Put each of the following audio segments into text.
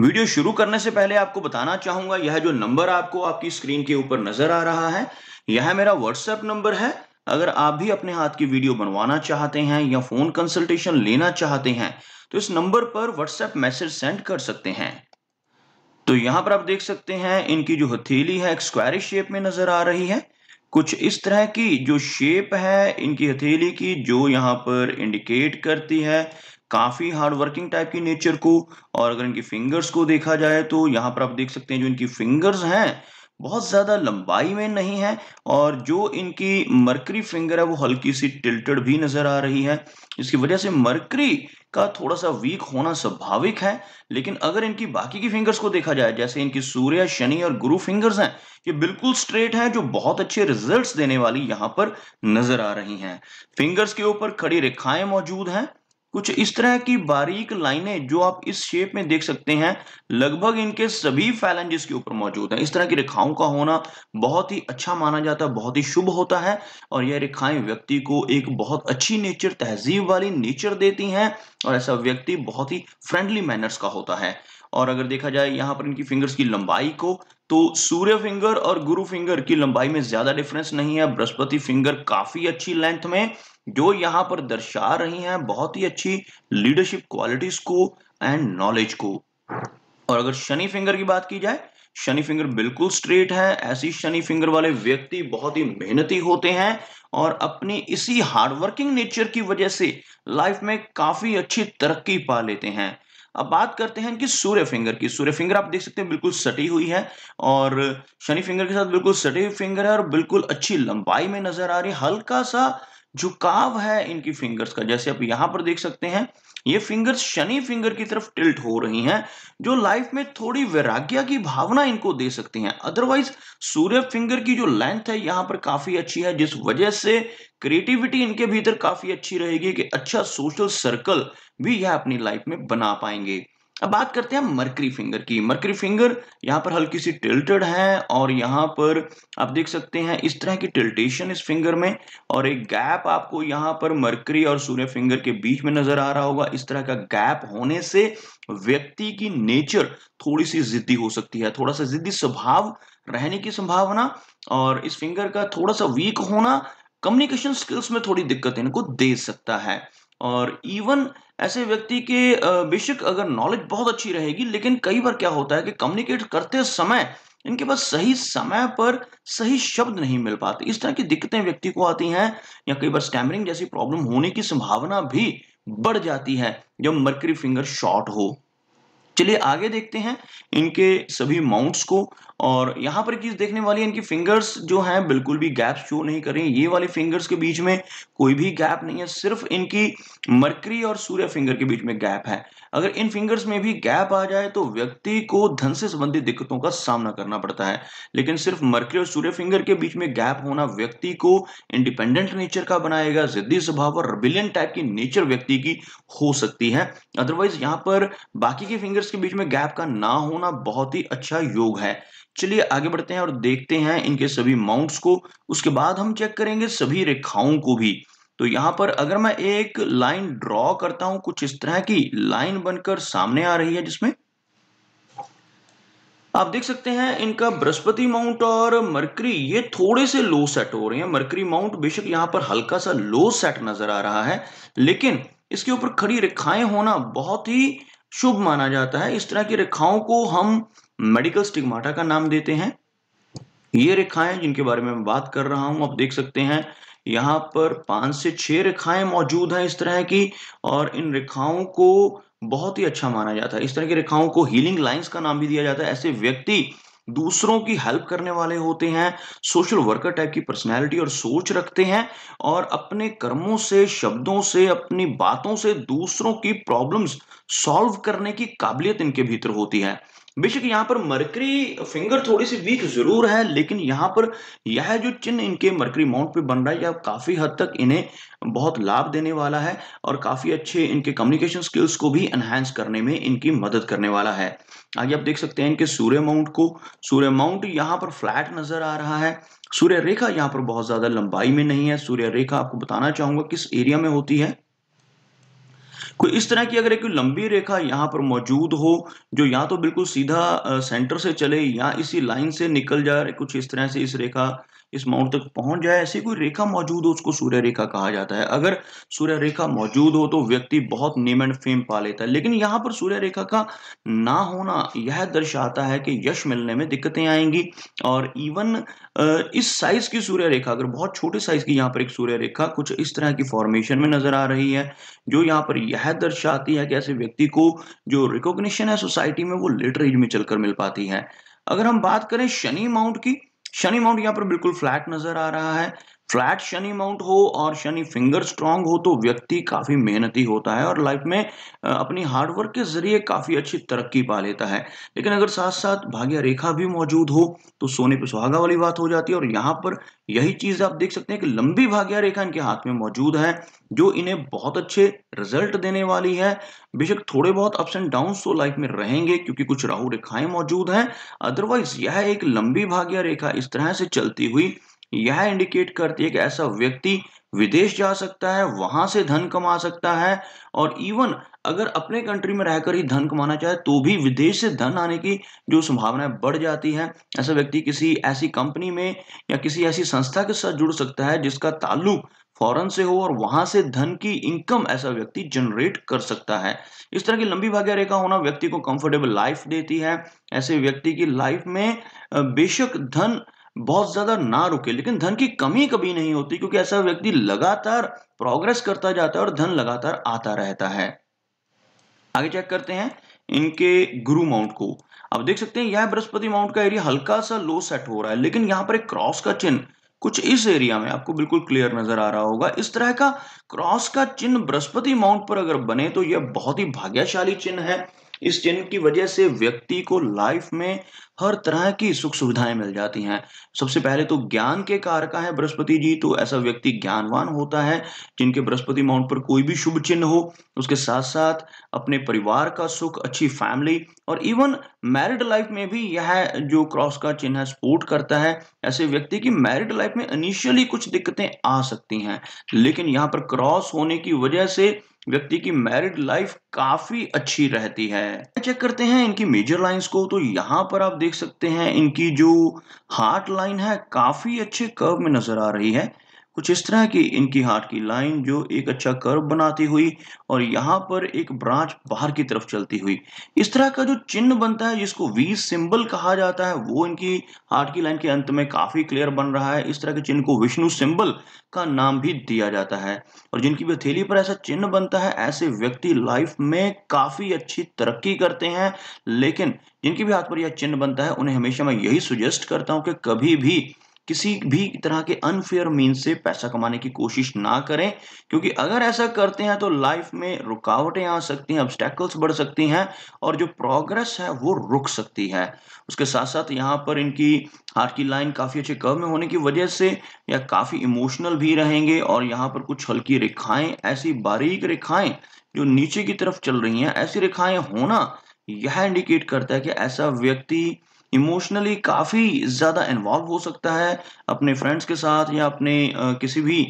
video शुरू करने से पहले आपको बताना चाहूंगा यह जो नंबर आपको आपकी स्क्रीन के ऊपर नजर आ रहा है यह मेरा व्हाट्सएप नंबर है अगर आप भी अपने हाथ की वीडियो बनवाना चाहते हैं या फोन कंसल्टेशन लेना चाहते हैं तो इस नंबर पर व्हाट्सएप मैसेज सेंड कर सकते हैं तो यहां पर आप देख सकते हैं इनकी जो हथेली है एक स्क्वायरिश शेप में नजर आ रही है कुछ इस तरह की जो शेप है इनकी हथेली की जो यहां पर इंडिकेट करती है काफ़ी हार्ड वर्किंग टाइप की नेचर को और अगर इनकी फिंगर्स को देखा जाए तो यहाँ पर आप देख सकते हैं जो इनकी फिंगर्स हैं बहुत ज़्यादा लंबाई में नहीं है और जो इनकी मरकरी फिंगर है वो हल्की सी टिल्टेड भी नज़र आ रही है इसकी वजह से मरकरी का थोड़ा सा वीक होना स्वाभाविक है लेकिन अगर इनकी बाकी की फिंगर्स को देखा जाए जैसे इनकी सूर्य शनि और गुरु फिंगर्स हैं ये बिल्कुल स्ट्रेट हैं जो बहुत अच्छे रिजल्ट्स देने वाली यहाँ पर नज़र आ रही हैं फिंगर्स के ऊपर खड़ी रेखाएं मौजूद हैं कुछ इस तरह की बारीक लाइनें जो आप इस शेप में देख सकते हैं लगभग इनके सभी फैलेंजेस के ऊपर मौजूद हैं इस तरह की रेखाओं का होना बहुत ही अच्छा माना जाता है बहुत ही शुभ होता है और यह रेखाएं व्यक्ति को एक बहुत अच्छी नेचर तहजीब वाली नेचर देती हैं और ऐसा व्यक्ति बहुत ही फ्रेंडली मैनर्स का होता है और अगर देखा जाए यहाँ पर इनकी फिंगर्स की लंबाई को तो सूर्य फिंगर और गुरु फिंगर की लंबाई में ज्यादा डिफरेंस नहीं है बृहस्पति फिंगर काफी अच्छी लेंथ में जो यहाँ पर दर्शा रही हैं बहुत ही अच्छी लीडरशिप क्वालिटीज को एंड नॉलेज को और अगर शनि फिंगर की बात की जाए शनि फिंगर बिल्कुल स्ट्रेट है ऐसी शनि फिंगर वाले व्यक्ति बहुत ही मेहनती होते हैं और अपने इसी हार्डवर्किंग नेचर की वजह से लाइफ में काफी अच्छी तरक्की पा लेते हैं अब बात करते हैं कि सूर्य फिंगर की सूर्य फिंगर आप देख सकते हैं बिल्कुल सटी हुई है और शनि फिंगर के साथ बिल्कुल सटी हुई फिंगर है और बिल्कुल अच्छी लंबाई में नजर आ रही है हल्का सा झुकाव है इनकी फिंगर्स का जैसे आप यहां पर देख सकते हैं ये फिंगर्स शनि फिंगर की तरफ टिल्ट हो रही हैं जो लाइफ में थोड़ी वैराग्य की भावना इनको दे सकती हैं अदरवाइज सूर्य फिंगर की जो लेंथ है यहाँ पर काफी अच्छी है जिस वजह से क्रिएटिविटी इनके भीतर काफी अच्छी रहेगी कि अच्छा सोशल सर्कल भी यह अपनी लाइफ में बना पाएंगे अब बात करते हैं मर्करी फिंगर की मर्करी फिंगर यहाँ पर हल्की सी टिल्टेड है और यहाँ पर आप देख सकते हैं इस तरह की टिल्टेशन इस फिंगर में और एक गैप आपको यहाँ पर मर्करी और सूर्य फिंगर के बीच में नजर आ रहा होगा इस तरह का गैप होने से व्यक्ति की नेचर थोड़ी सी जिद्दी हो सकती है थोड़ा सा जिद्दी स्वभाव रहने की संभावना और इस फिंगर का थोड़ा सा वीक होना कम्युनिकेशन स्किल्स में थोड़ी दिक्कत इनको दे सकता है और इवन ऐसे व्यक्ति के बेशक अगर नॉलेज बहुत अच्छी रहेगी लेकिन कई बार क्या होता है कि कम्युनिकेट करते समय इनके पास सही समय पर सही शब्द नहीं मिल पाते इस तरह की दिक्कतें व्यक्ति को आती हैं या कई बार स्टैमरिंग जैसी प्रॉब्लम होने की संभावना भी बढ़ जाती है जब मर्करी फिंगर शॉर्ट हो चलिए आगे देखते हैं इनके सभी माउंट्स को और यहाँ पर चीज़ देखने वाली है इनकी फिंगर्स जो हैं बिल्कुल भी गैप शो नहीं करें ये वाले फिंगर्स के बीच में कोई भी गैप नहीं है सिर्फ इनकी मरकरी और सूर्य फिंगर के बीच में गैप है अगर इन फिंगर्स में भी गैप आ जाए तो व्यक्ति को धन से संबंधित दिक्कतों का सामना करना पड़ता है लेकिन सिर्फ मरकरी और सूर्य फिंगर के बीच में गैप होना व्यक्ति को इंडिपेंडेंट नेचर का बनाएगा जिद्दी स्वभाव और रबिलियन टाइप की नेचर व्यक्ति की हो सकती है अदरवाइज यहाँ पर बाकी के फिंगर्स के बीच में गैप का ना होना बहुत ही अच्छा योग है चलिए आगे बढ़ते हैं और देखते हैं इनके सभी माउंट्स को उसके बाद हम चेक करेंगे सभी रेखाओं को भी तो यहाँ पर अगर मैं एक लाइन ड्रॉ करता हूं कुछ इस तरह की लाइन बनकर सामने आ रही है जिसमें आप देख सकते हैं इनका बृहस्पति माउंट और मरकरी ये थोड़े से लो सेट हो रहे हैं मरकरी माउंट बेशक यहाँ पर हल्का सा लो सेट नजर आ रहा है लेकिन इसके ऊपर खड़ी रेखाएं होना बहुत ही शुभ माना जाता है इस तरह की रेखाओं को हम मेडिकल स्टिग्माटा का नाम देते हैं ये रेखाएं जिनके बारे में मैं बात कर रहा हूं आप देख सकते हैं यहां पर पांच से छह रेखाएं मौजूद हैं इस तरह की और इन रेखाओं को बहुत ही अच्छा माना जाता है इस तरह की रेखाओं को हीलिंग लाइंस का नाम भी दिया जाता है ऐसे व्यक्ति दूसरों की हेल्प करने वाले होते हैं सोशल वर्कर टाइप की पर्सनैलिटी और सोच रखते हैं और अपने कर्मों से शब्दों से अपनी बातों से दूसरों की प्रॉब्लम्स सॉल्व करने की काबिलियत इनके भीतर होती है बेशक यहाँ पर मरकरी फिंगर थोड़ी सी वीक जरूर है लेकिन यहाँ पर यह जो चिन्ह इनके मरकरी माउंट पे बन रहा है यह काफी हद तक इन्हें बहुत लाभ देने वाला है और काफी अच्छे इनके कम्युनिकेशन स्किल्स को भी एनहेंस करने में इनकी मदद करने वाला है आगे आप देख सकते हैं इनके सूर्य माउंट को सूर्य माउंट यहाँ पर फ्लैट नजर आ रहा है सूर्य रेखा यहाँ पर बहुत ज्यादा लंबाई में नहीं है सूर्य रेखा आपको बताना चाहूंगा किस एरिया में होती है कोई इस तरह की अगर एक लंबी रेखा यहाँ पर मौजूद हो जो या तो बिल्कुल सीधा सेंटर से चले या इसी लाइन से निकल जाए कुछ इस तरह से इस रेखा इस माउंट तक पहुंच जाए ऐसी कोई रेखा मौजूद हो उसको सूर्य रेखा कहा जाता है अगर सूर्य रेखा मौजूद हो तो व्यक्ति बहुत नेम एंड फेम पा लेता है लेकिन यहाँ पर सूर्य रेखा का ना होना यह दर्शाता है कि यश मिलने में दिक्कतें आएंगी और इवन इस साइज की सूर्य रेखा अगर बहुत छोटे साइज की यहाँ पर एक सूर्य रेखा कुछ इस तरह की फॉर्मेशन में नजर आ रही है जो यहाँ पर यह दर्शाती है कि ऐसे व्यक्ति को जो रिकॉग्निशन है सोसाइटी में वो लिटरेज में चलकर मिल पाती है अगर हम बात करें शनि माउंट की शनि माउंट यहाँ पर बिल्कुल फ्लैट नजर आ रहा है फ्लैट शनि माउंट हो और शनि फिंगर स्ट्रांग हो तो व्यक्ति काफ़ी मेहनती होता है और लाइफ में अपनी हार्डवर्क के जरिए काफ़ी अच्छी तरक्की पा लेता है लेकिन अगर साथ साथ भाग्य रेखा भी मौजूद हो तो सोने पर सुहागा वाली बात हो जाती है और यहाँ पर यही चीज़ आप देख सकते हैं कि लंबी भाग्य रेखा इनके हाथ में मौजूद है जो इन्हें बहुत अच्छे रिजल्ट देने वाली है बेशक थोड़े बहुत अप्स एंड डाउन तो लाइफ में रहेंगे क्योंकि कुछ राहु रेखाएं मौजूद हैं अदरवाइज यह एक लंबी भाग्य रेखा इस तरह से चलती हुई यह इंडिकेट करती है कि ऐसा व्यक्ति विदेश जा सकता है वहां से धन कमा सकता है और इवन अगर अपने कंट्री में रहकर ही धन कमाना चाहे तो भी विदेश से धन आने की जो संभावनाएं बढ़ जाती है ऐसा व्यक्ति किसी ऐसी कंपनी में या किसी ऐसी संस्था के साथ जुड़ सकता है जिसका ताल्लुक फॉरन से हो और वहां से धन की इनकम ऐसा व्यक्ति जनरेट कर सकता है इस तरह की लंबी भाग्य रेखा होना व्यक्ति को कंफर्टेबल लाइफ देती है ऐसे व्यक्ति की लाइफ में बेशक धन बहुत ज्यादा ना रुके लेकिन धन की कमी कभी नहीं होती क्योंकि ऐसा व्यक्ति लगातार प्रोग्रेस करता जाता है और धन लगातार आता रहता है आगे चेक करते हैं इनके गुरु माउंट को अब देख सकते हैं यह बृहस्पति माउंट का एरिया हल्का सा लो सेट हो रहा है लेकिन यहां पर एक क्रॉस का चिन्ह कुछ इस एरिया में आपको बिल्कुल क्लियर नजर आ रहा होगा इस तरह का क्रॉस का चिन्ह बृहस्पति माउंट पर अगर बने तो यह बहुत ही भाग्यशाली चिन्ह है इस चिन्ह की वजह से व्यक्ति को लाइफ में हर तरह की सुख सुविधाएं मिल जाती हैं सबसे पहले तो ज्ञान के कारका है बृहस्पति जी तो ऐसा व्यक्ति ज्ञानवान होता है जिनके बृहस्पति माउंट पर कोई भी शुभ चिन्ह हो उसके साथ साथ अपने परिवार का सुख अच्छी फैमिली और इवन मैरिड लाइफ में भी यह जो क्रॉस का चिन्ह है सपोर्ट करता है ऐसे व्यक्ति की मैरिड लाइफ में इनिशियली कुछ दिक्कतें आ सकती हैं लेकिन यहाँ पर क्रॉस होने की वजह से व्यक्ति की मैरिड लाइफ काफी अच्छी रहती है चेक करते हैं इनकी मेजर लाइंस को तो यहाँ पर आप देख सकते हैं इनकी जो हार्ट लाइन है काफी अच्छे कर्व में नजर आ रही है कुछ इस तरह की इनकी हार्ट की लाइन जो एक अच्छा कर्व बनाती हुई और यहाँ पर एक ब्रांच बाहर की तरफ चलती हुई इस तरह का जो चिन्ह बनता है जिसको वी सिंबल कहा जाता है वो इनकी हार्ट की लाइन के अंत में काफी क्लियर बन रहा है इस तरह के चिन्ह को विष्णु सिंबल का नाम भी दिया जाता है और जिनकी हथेली पर ऐसा चिन्ह बनता है ऐसे व्यक्ति लाइफ में काफी अच्छी तरक्की करते हैं लेकिन जिनकी भी हाथ पर यह चिन्ह बनता है उन्हें हमेशा मैं यही सुजेस्ट करता हूं कि कभी भी किसी भी तरह के अनफेयर मीन से पैसा कमाने की कोशिश ना करें क्योंकि अगर ऐसा करते हैं तो लाइफ में रुकावटें आ सकती हैं ऑब्स्टेकल्स बढ़ सकती हैं और जो प्रोग्रेस है वो रुक सकती है उसके साथ साथ यहाँ पर इनकी हार्ट की लाइन काफ़ी अच्छे कर्व में होने की वजह से या काफ़ी इमोशनल भी रहेंगे और यहाँ पर कुछ हल्की रेखाएं ऐसी बारीक रेखाएं जो नीचे की तरफ चल रही हैं ऐसी रेखाएं होना यह इंडिकेट करता है कि ऐसा व्यक्ति इमोशनली काफ़ी ज़्यादा इन्वॉल्व हो सकता है अपने फ्रेंड्स के साथ या अपने किसी भी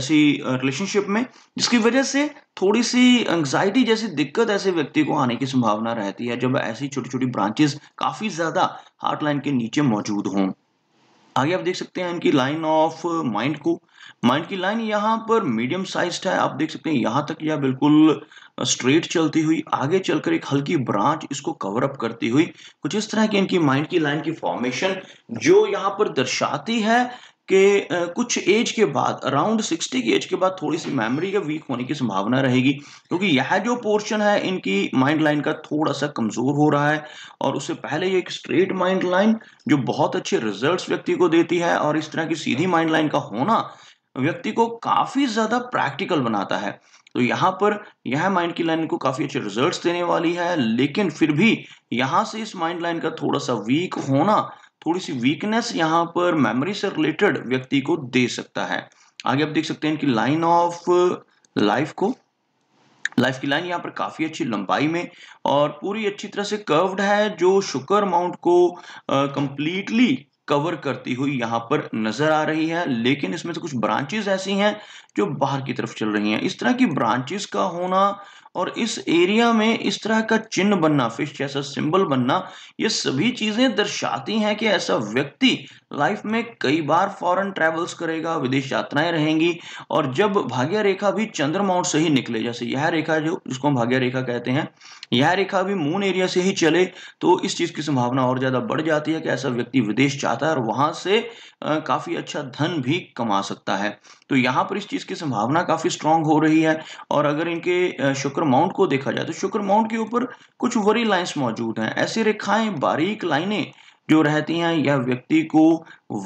ऐसी रिलेशनशिप में जिसकी वजह से थोड़ी सी एंग्जाइटी जैसी दिक्कत ऐसे व्यक्ति को आने की संभावना रहती है जब ऐसी छोटी छोटी ब्रांचेस काफ़ी ज़्यादा हार्ट लाइन के नीचे मौजूद हों आगे आप देख सकते हैं इनकी लाइन ऑफ माइंड को माइंड की लाइन यहाँ पर मीडियम साइज है आप देख सकते हैं यहाँ तक यह बिल्कुल स्ट्रेट चलती हुई आगे चलकर एक हल्की ब्रांच इसको कवर अप करती हुई कुछ इस तरह की इनकी माइंड की लाइन की फॉर्मेशन जो यहाँ पर दर्शाती है कि कुछ एज के बाद अराउंड 60 की एज के बाद थोड़ी सी मेमोरी का वीक होने की संभावना रहेगी क्योंकि यह जो पोर्शन है इनकी माइंड लाइन का थोड़ा सा कमज़ोर हो रहा है और उससे पहले ये एक स्ट्रेट माइंड लाइन जो बहुत अच्छे रिजल्ट्स व्यक्ति को देती है और इस तरह की सीधी माइंड लाइन का होना व्यक्ति को काफ़ी ज़्यादा प्रैक्टिकल बनाता है तो यहाँ पर यह माइंड की लाइन को काफ़ी अच्छे रिजल्ट्स देने वाली है लेकिन फिर भी यहाँ से इस माइंड लाइन का थोड़ा सा वीक होना थोड़ी सी वीकनेस यहाँ पर मेमोरी से रिलेटेड व्यक्ति को दे सकता है आगे आप देख सकते हैं इनकी लाइन ऑफ लाइफ को लाइफ की लाइन यहाँ पर काफ़ी अच्छी लंबाई में और पूरी अच्छी तरह से कर्व्ड है जो शुगर माउंट को कंप्लीटली uh, कवर करती हुई यहाँ पर नजर आ रही है लेकिन इसमें से कुछ ब्रांचेस ऐसी हैं जो बाहर की तरफ चल रही हैं इस तरह की ब्रांचेस का होना और इस एरिया में इस तरह का चिन्ह बनना फिश जैसा सिंबल बनना ये सभी चीज़ें दर्शाती हैं कि ऐसा व्यक्ति लाइफ में कई बार फॉरेन ट्रेवल्स करेगा विदेश यात्राएं रहेंगी और जब भाग्य रेखा भी चंद्रमा से ही निकले जैसे यह रेखा जो जिसको हम भाग्य रेखा कहते हैं यह रेखा भी मून एरिया से ही चले तो इस चीज़ की संभावना और ज़्यादा बढ़ जाती है कि ऐसा व्यक्ति विदेश जाता है और वहां से काफ़ी अच्छा धन भी कमा सकता है तो यहाँ पर इस चीज़ की संभावना काफ़ी स्ट्रांग हो रही है और अगर इनके शुक्र माउंट को देखा जाए तो शुक्र माउंट के ऊपर कुछ वरी लाइन्स मौजूद हैं ऐसी रेखाएं बारीक लाइनें जो रहती हैं यह व्यक्ति को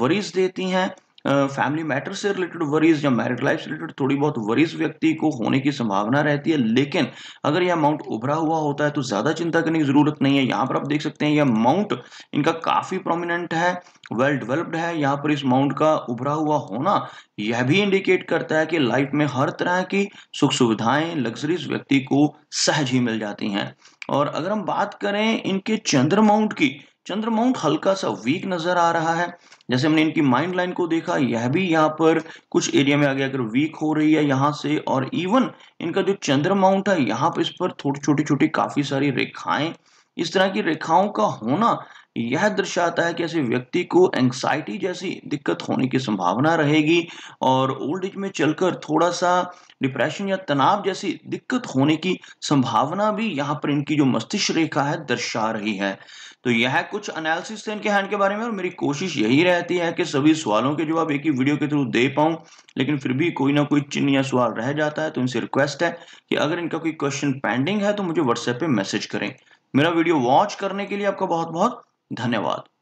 वरीज देती हैं फैमिली मैटर से रिलेटेड वरीज या मैरिड लाइफ से रिलेटेड थोड़ी बहुत वरीज व्यक्ति को होने की संभावना रहती है लेकिन अगर यह अमाउंट उभरा हुआ होता है तो ज़्यादा चिंता करने की ज़रूरत नहीं है यहाँ पर आप देख सकते हैं यह अमाउंट इनका काफ़ी प्रोमिनेंट है वेल डेवलप्ड है यहाँ पर इस अमाउंट का उभरा हुआ होना यह भी इंडिकेट करता है कि लाइफ में हर तरह की सुख सुविधाएं लग्जरीज व्यक्ति को सहज ही मिल जाती हैं और अगर हम बात करें इनके चंद्र अमाउंट की चंद्रमाउंट हल्का सा वीक नजर आ रहा है जैसे हमने इनकी माइंड लाइन को देखा यह भी यहाँ पर कुछ एरिया में आगे अगर वीक हो रही है यहाँ से और इवन इनका जो चंद्रमाउंट है यहाँ पर इस पर थोड़ी छोटी छोटी काफी सारी रेखाएं इस तरह की रेखाओं का होना यह दर्शाता है कि ऐसे व्यक्ति को एंग्जाइटी जैसी दिक्कत होने की संभावना रहेगी और ओल्ड एज में चलकर थोड़ा सा डिप्रेशन या तनाव जैसी दिक्कत होने की संभावना भी यहाँ पर इनकी जो मस्तिष्क रेखा है दर्शा रही है तो यह कुछ एनालिसिस थे इनके हैंड के बारे में और मेरी कोशिश यही रहती है कि सभी सवालों के जवाब एक ही वीडियो के थ्रू दे पाऊं लेकिन फिर भी कोई ना कोई चिन्ह या सवाल रह जाता है तो इनसे रिक्वेस्ट है कि अगर इनका कोई क्वेश्चन पेंडिंग है तो मुझे व्हाट्सएप पे मैसेज करें मेरा वीडियो वॉच करने के लिए आपका बहुत बहुत धन्यवाद